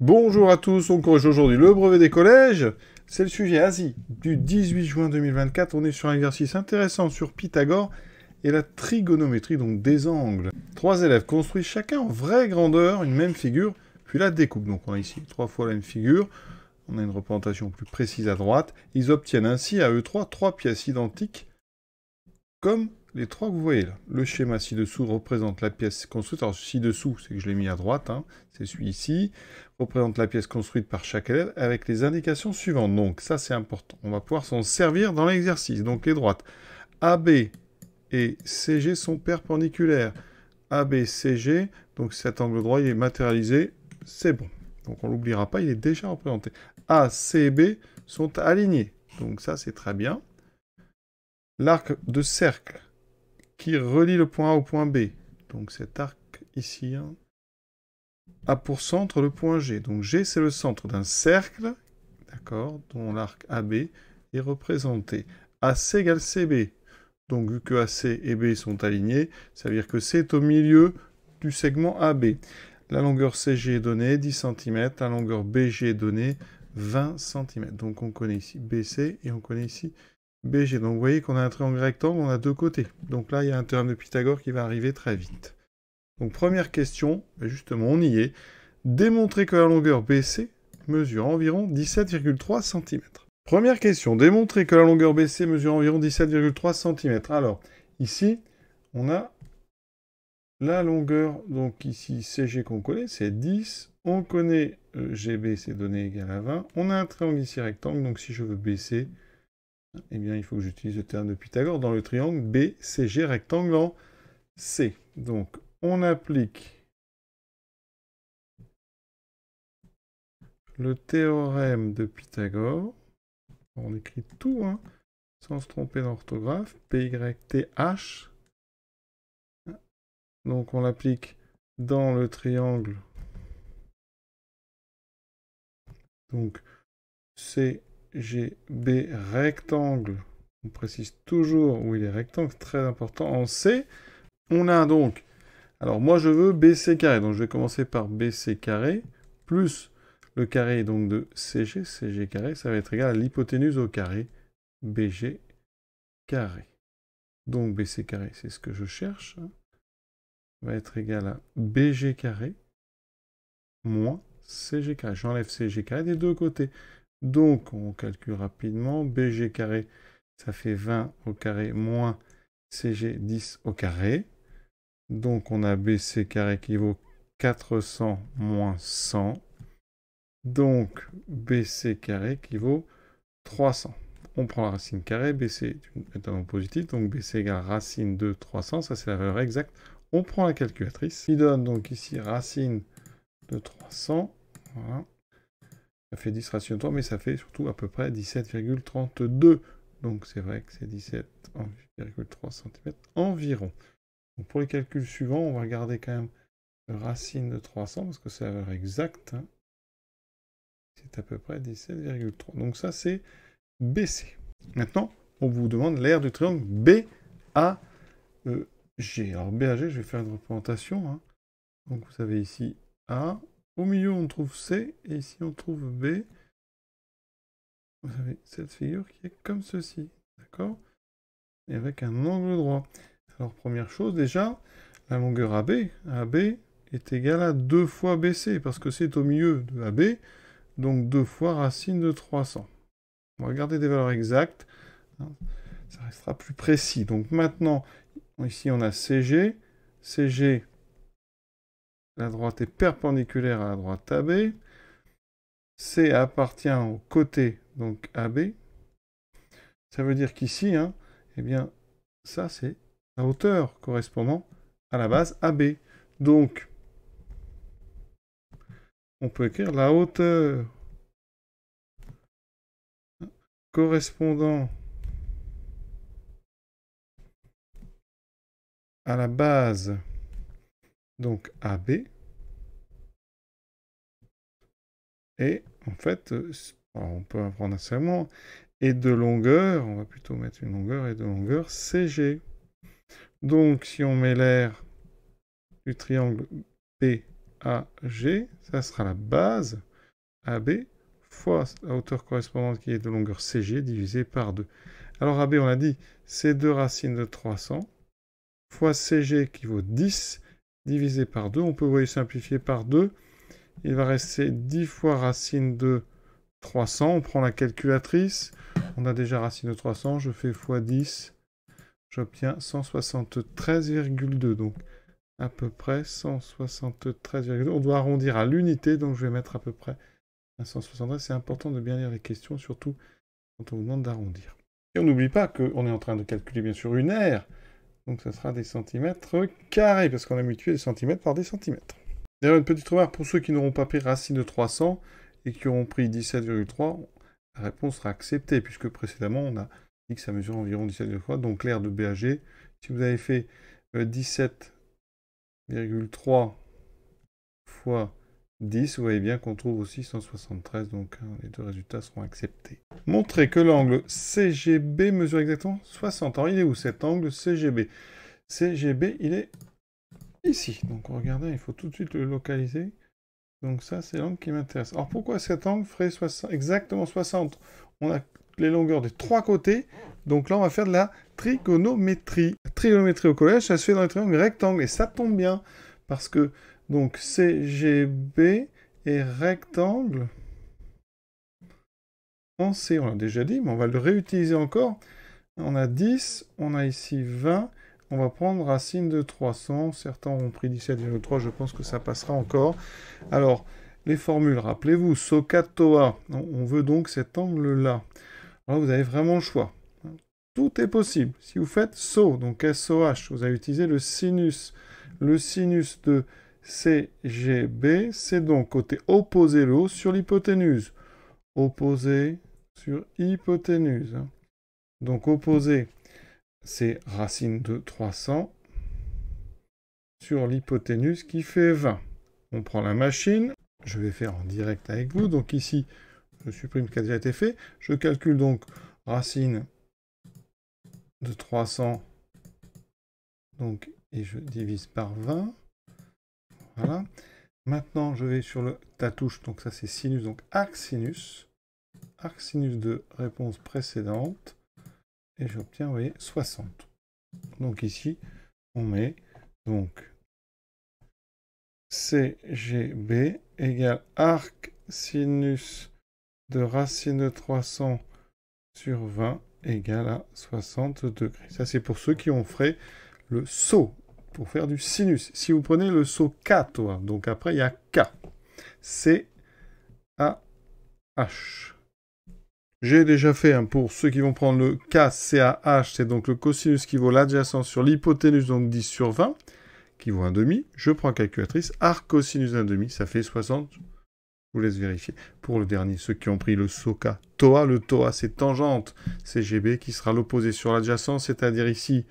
Bonjour à tous, on corrige aujourd'hui le brevet des collèges. C'est le sujet Asie du 18 juin 2024. On est sur un exercice intéressant sur Pythagore et la trigonométrie, donc des angles. Trois élèves construisent chacun en vraie grandeur une même figure, puis la découpent. Donc on a ici trois fois la même figure. On a une représentation plus précise à droite. Ils obtiennent ainsi à eux trois trois pièces identiques comme les trois que vous voyez là, le schéma ci-dessous représente la pièce construite. Alors ci-dessous, c'est que je l'ai mis à droite, hein, c'est celui-ci, représente la pièce construite par chaque élève avec les indications suivantes. Donc ça c'est important, on va pouvoir s'en servir dans l'exercice. Donc les droites AB et CG sont perpendiculaires. AB, CG, donc cet angle droit il est matérialisé, c'est bon. Donc on l'oubliera pas, il est déjà représenté. A, C et B sont alignés, donc ça c'est très bien. L'arc de cercle qui relie le point A au point B. Donc cet arc ici hein, a pour centre le point G. Donc G, c'est le centre d'un cercle, d'accord, dont l'arc AB est représenté. AC égale CB. Donc vu que AC et B sont alignés, ça veut dire que C est au milieu du segment AB. La longueur CG est donnée 10 cm, la longueur BG est donnée 20 cm. Donc on connaît ici BC et on connaît ici BG. Donc vous voyez qu'on a un triangle rectangle, on a deux côtés. Donc là, il y a un terme de Pythagore qui va arriver très vite. Donc première question, bah, justement, on y est. Démontrer que la longueur BC mesure environ 17,3 cm. Première question, démontrer que la longueur BC mesure environ 17,3 cm. Alors, ici, on a la longueur, donc ici, CG qu'on connaît, c'est 10. On connaît euh, GB, c'est donné égal à 20. On a un triangle ici rectangle, donc si je veux baisser eh bien, il faut que j'utilise le terme de Pythagore dans le triangle BCG rectangle en C. Donc, on applique le théorème de Pythagore. On écrit tout, hein, sans se tromper d'orthographe. PYTH. Donc, on l'applique dans le triangle. Donc, C b rectangle. On précise toujours où il est rectangle, très important. En C, on a donc... Alors moi je veux BC carré, donc je vais commencer par BC carré, plus le carré donc de CG, CG carré, ça va être égal à l'hypoténuse au carré, BG carré. Donc BC carré, c'est ce que je cherche, va être égal à BG carré moins CG carré. J'enlève CG carré des deux côtés. Donc, on calcule rapidement. BG carré, ça fait 20 au carré moins CG 10 au carré. Donc, on a BC carré qui vaut 400 moins 100. Donc, BC carré qui vaut 300. On prend la racine carrée, BC est un nombre positif, donc BC égale racine de 300, ça c'est la valeur exacte. On prend la calculatrice, Il donne donc ici racine de 300. Voilà. Ça fait 10 de 3, mais ça fait surtout à peu près 17,32. Donc c'est vrai que c'est 17,3 cm environ. pour les calculs suivants, on va regarder quand même racine de 300, parce que c'est la valeur exacte. Hein. C'est à peu près 17,3. Donc ça, c'est BC. Maintenant, on vous demande l'aire du triangle BAG. E Alors BAG, je vais faire une représentation. Hein. Donc vous avez ici A, au milieu, on trouve C, et ici, on trouve B. Vous avez cette figure qui est comme ceci, d'accord Et avec un angle droit. Alors, première chose, déjà, la longueur AB, AB est égale à 2 fois BC, parce que c'est au milieu de AB, donc 2 fois racine de 300. On va garder des valeurs exactes, hein. ça restera plus précis. Donc maintenant, ici on a CG, CG la droite est perpendiculaire à la droite AB. C appartient au côté, donc AB. Ça veut dire qu'ici, hein, eh bien, ça c'est la hauteur correspondant à la base AB. Donc, on peut écrire la hauteur correspondant à la base donc AB. Et en fait, euh, on peut apprendre seulement, et de longueur, on va plutôt mettre une longueur et de longueur CG. Donc si on met l'air du triangle BAG, ça sera la base AB fois la hauteur correspondante qui est de longueur CG divisé par 2. Alors AB, on a dit, c'est 2 racines de 300 fois CG qui vaut 10 divisé par 2. On peut, simplifier par 2. Il va rester 10 fois racine de 300. On prend la calculatrice. On a déjà racine de 300. Je fais x 10. J'obtiens 173,2. Donc, à peu près 173,2. On doit arrondir à l'unité. Donc, je vais mettre à peu près à 173. C'est important de bien lire les questions, surtout quand on vous demande d'arrondir. Et on n'oublie pas qu'on est en train de calculer, bien sûr, une aire. Donc ça sera des centimètres carrés, parce qu'on a multiplié des centimètres par des centimètres. D'ailleurs, une petite remarque pour ceux qui n'auront pas pris racine de 300 et qui auront pris 17,3, la réponse sera acceptée, puisque précédemment, on a dit que ça mesure environ fois. donc l'air de BAG. Si vous avez fait 17,3 euh, fois 10, vous voyez bien qu'on trouve aussi 173, donc hein, les deux résultats seront acceptés. Montrez que l'angle CGB mesure exactement 60. Alors il est où cet angle CGB CGB, il est ici. Donc regardez, il faut tout de suite le localiser. Donc ça, c'est l'angle qui m'intéresse. Alors pourquoi cet angle ferait exactement 60 On a les longueurs des trois côtés. Donc là, on va faire de la trigonométrie. trigonométrie au collège, ça se fait dans les triangles rectangles. Et ça tombe bien, parce que donc CGB est rectangle en C. On l'a déjà dit, mais on va le réutiliser encore. On a 10, on a ici 20. On va prendre racine de 300. Certains ont pris 17,3. Je pense que ça passera encore. Alors, les formules, rappelez-vous, SOCATOA. On veut donc cet angle-là. Alors, vous avez vraiment le choix. Tout est possible. Si vous faites SO, donc SOH, vous allez utiliser le sinus. Le sinus de CGB, c'est donc côté opposé l'eau sur l'hypoténuse. Opposé sur hypoténuse. Hein. Donc opposé, c'est racine de 300 sur l'hypoténuse qui fait 20. On prend la machine, je vais faire en direct avec vous. Donc ici, je supprime ce qui a déjà été fait. Je calcule donc racine de 300, donc, et je divise par 20. Voilà. Maintenant, je vais sur le touche, donc ça c'est sinus, donc arc sinus. Arc sinus de réponse précédente. Et j'obtiens, vous voyez, 60. Donc ici, on met donc CGB égale arc sinus de racine de 300 sur 20 égale à 60 degrés. Ça, c'est pour ceux qui ont fait le saut pour faire du sinus. Si vous prenez le saut K, donc après il y a K. C A H. J'ai déjà fait un hein, pour ceux qui vont prendre le K, C A H, c'est donc le cosinus qui vaut l'adjacent sur l'hypoténuse, donc 10 sur 20, qui vaut demi, Je prends calculatrice, arc cosinus demi, ça fait 60. Je vous laisse vérifier. Pour le dernier, ceux qui ont pris le SOCA, TOA, le TOA c'est tangente CGB qui sera l'opposé sur l'adjacent, c'est-à-dire ici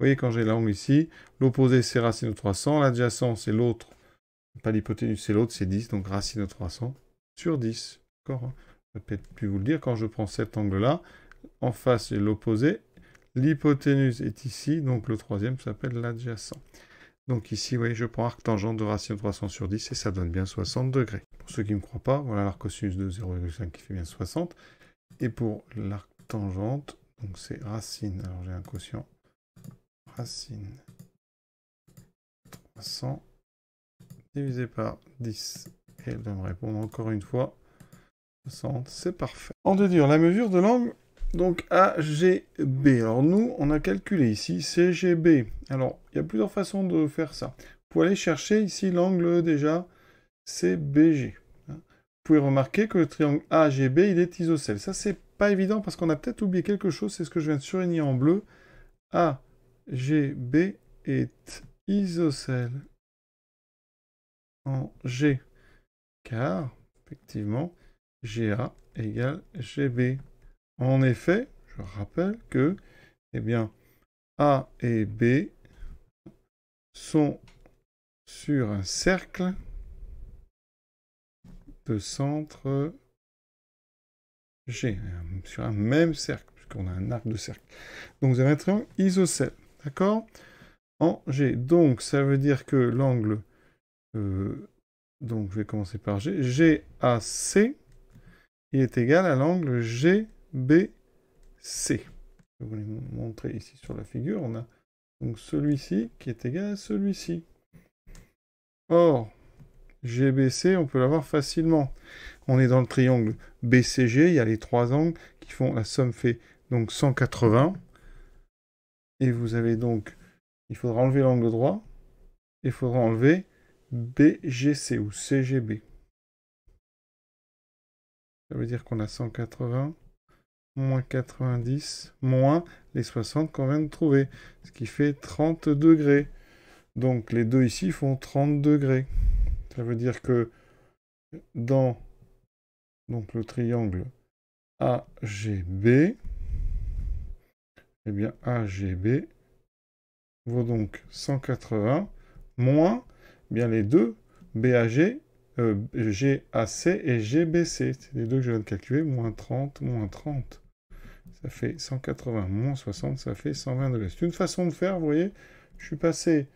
vous voyez, quand j'ai l'angle ici, l'opposé, c'est racine de 300. L'adjacent, c'est l'autre. Pas l'hypoténuse, c'est l'autre, c'est 10. Donc racine de 300 sur 10. D'accord hein. Je ne peut-être plus vous le dire. Quand je prends cet angle-là, en face, c'est l'opposé. L'hypoténuse est ici. Donc le troisième s'appelle l'adjacent. Donc ici, vous voyez, je prends arc tangente de racine de 300 sur 10 et ça donne bien 60 degrés. Pour ceux qui ne me croient pas, voilà l'arc cosinus de 0,5 qui fait bien 60. Et pour l'arc tangente, donc c'est racine, alors j'ai un quotient, Racine 300 divisé par 10. Et elle va me répondre encore une fois. 60, c'est parfait. En deux dire la mesure de l'angle, donc AGB. Alors nous, on a calculé ici CGB. Alors, il y a plusieurs façons de faire ça. Pour aller chercher ici l'angle déjà CBG. Hein. Vous pouvez remarquer que le triangle AGB, il est isocèle. Ça, c'est pas évident parce qu'on a peut-être oublié quelque chose. C'est ce que je viens de surligner en bleu. A, GB est isocèle en G, car effectivement GA égale GB. En effet, je rappelle que eh bien, A et B sont sur un cercle de centre G, sur un même cercle, puisqu'on a un arc de cercle. Donc vous avez un triangle isocèle. D'accord En G. Donc, ça veut dire que l'angle... Euh, donc, je vais commencer par G. GAC, il est égal à l'angle GBC. Je vais vous montrer ici sur la figure. On a donc celui-ci qui est égal à celui-ci. Or, GBC, on peut l'avoir facilement. On est dans le triangle BCG, il y a les trois angles qui font, la somme fait donc 180. Et vous avez donc, il faudra enlever l'angle droit, il faudra enlever BGC ou CGB. Ça veut dire qu'on a 180 moins 90 moins les 60 qu'on vient de trouver, ce qui fait 30 degrés. Donc les deux ici font 30 degrés. Ça veut dire que dans donc, le triangle AGB, eh bien, AGB vaut donc 180 moins bien, les deux BAG, euh, GAC et GBC. C'est les deux que je viens de calculer, moins 30, moins 30. Ça fait 180 moins 60, ça fait 120 degrés. C'est une façon de faire, vous voyez. Je suis passé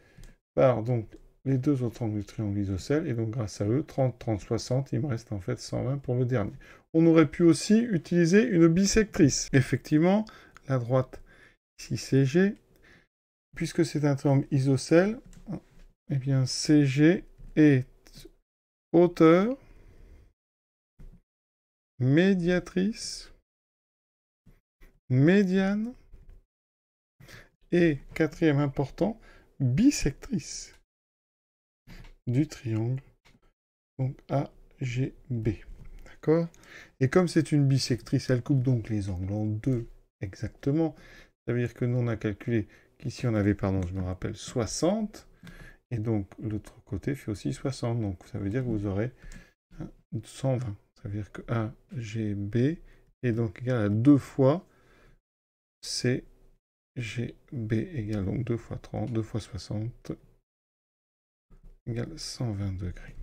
par donc, les deux autres angles du triangle isocèle, et donc grâce à eux, 30, 30, 60, il me reste en fait 120 pour le dernier. On aurait pu aussi utiliser une bisectrice. Effectivement, la droite ici CG. Puisque c'est un triangle isocèle, eh bien CG est hauteur, médiatrice, médiane, et quatrième important, bisectrice du triangle, donc AGB. D'accord Et comme c'est une bisectrice, elle coupe donc les angles en deux exactement, ça veut dire que nous, on a calculé qu'ici, on avait, pardon, je me rappelle, 60. Et donc, l'autre côté fait aussi 60. Donc, ça veut dire que vous aurez 120. Ça veut dire que AGB est donc égal à 2 fois CGB Égal, donc 2 fois 30, 2 fois 60 égale 120 degrés.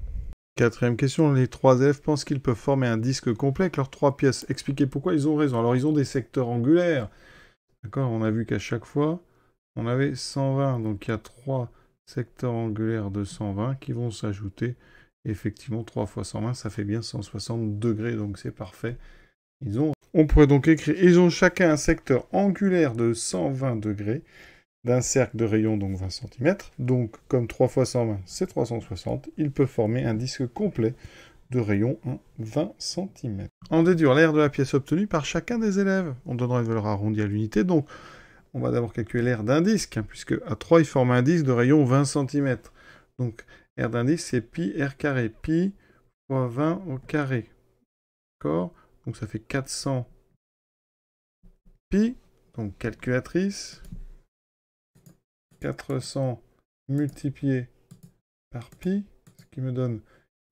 Quatrième question, les trois f pensent qu'ils peuvent former un disque complet avec leurs trois pièces. Expliquez pourquoi ils ont raison. Alors ils ont des secteurs angulaires, D'accord On a vu qu'à chaque fois, on avait 120. Donc il y a trois secteurs angulaires de 120 qui vont s'ajouter. Effectivement, 3 fois 120, ça fait bien 160 degrés. Donc c'est parfait. ont... On pourrait donc écrire, ils ont chacun un secteur angulaire de 120 degrés d'un cercle de rayon, donc 20 cm. Donc, comme 3 fois 120, c'est 360, il peut former un disque complet de rayon en 20 cm. En déduire l'aire de la pièce obtenue par chacun des élèves. On donnera une valeur arrondie à l'unité, donc on va d'abord calculer l'aire d'un disque, hein, puisque à 3, il forme un disque de rayon 20 cm. Donc, r d'un disque, c'est pi r carré. Pi fois 20 au carré. D'accord Donc, ça fait 400 pi. Donc, calculatrice. 400 multiplié par pi, ce qui me donne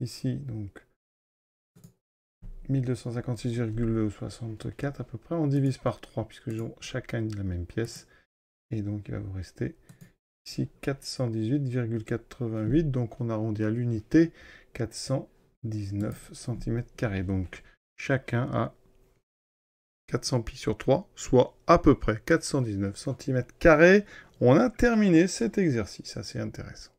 ici, donc, 1256,64 à peu près, on divise par 3 puisque ils ont chacun la même pièce. Et donc il va vous rester ici 418,88, donc on arrondit à l'unité 419 cm. Donc chacun a 400 pi sur 3, soit à peu près 419 cm. On a terminé cet exercice, assez intéressant.